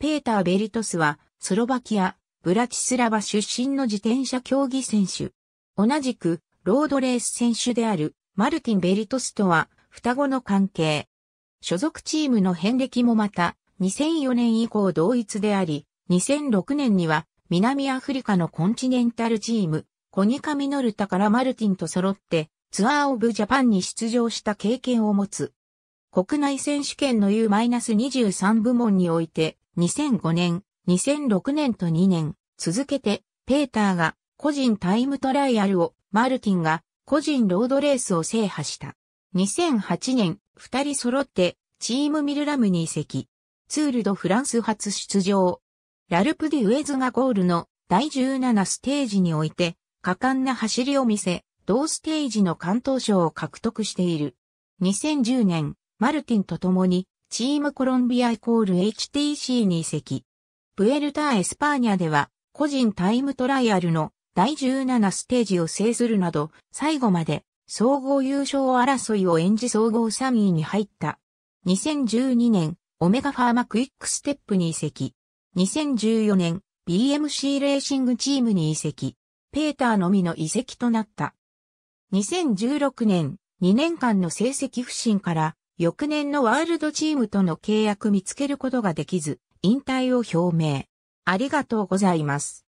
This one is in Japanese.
ペーター・ベリトスは、スロバキア、ブラチスラバ出身の自転車競技選手。同じく、ロードレース選手である、マルティン・ベリトスとは、双子の関係。所属チームの遍歴もまた、2004年以降同一であり、2006年には、南アフリカのコンチネンタルチーム、コニカミノルタからマルティンと揃って、ツアーオブジャパンに出場した経験を持つ。国内選手権の U-23 部門において、2005年、2006年と2年、続けて、ペーターが個人タイムトライアルを、マルティンが個人ロードレースを制覇した。2008年、二人揃って、チームミルラムに移籍。ツールドフランス初出場。ラルプデュエズがゴールの第17ステージにおいて、果敢な走りを見せ、同ステージの関東賞を獲得している。2010年、マルティンと共にチームコロンビアイコール HTC に移籍。プエルターエスパーニャでは、個人タイムトライアルの第17ステージを制するなど、最後まで総合優勝争いを演じ総合3位に入った。2012年、オメガファーマクイックステップに移籍。2014年、BMC レーシングチームに移籍。ペーターのみの移籍となった。2016年、2年間の成績不振から翌年のワールドチームとの契約見つけることができず、引退を表明。ありがとうございます。